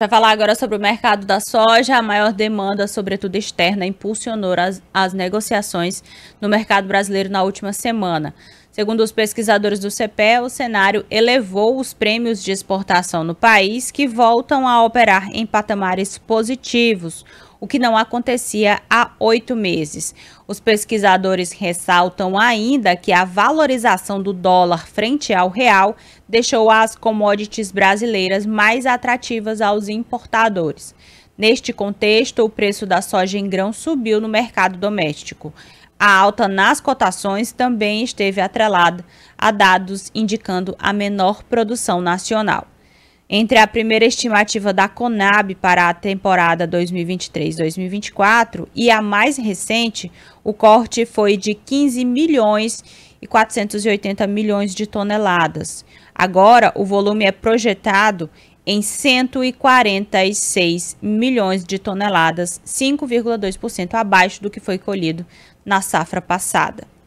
Vai falar agora sobre o mercado da soja, a maior demanda, sobretudo externa, impulsionou as, as negociações no mercado brasileiro na última semana. Segundo os pesquisadores do CPE, o cenário elevou os prêmios de exportação no país, que voltam a operar em patamares positivos o que não acontecia há oito meses. Os pesquisadores ressaltam ainda que a valorização do dólar frente ao real deixou as commodities brasileiras mais atrativas aos importadores. Neste contexto, o preço da soja em grão subiu no mercado doméstico. A alta nas cotações também esteve atrelada a dados indicando a menor produção nacional. Entre a primeira estimativa da Conab para a temporada 2023-2024 e a mais recente, o corte foi de 15 milhões e 480 milhões de toneladas. Agora, o volume é projetado em 146 milhões de toneladas, 5,2% abaixo do que foi colhido na safra passada.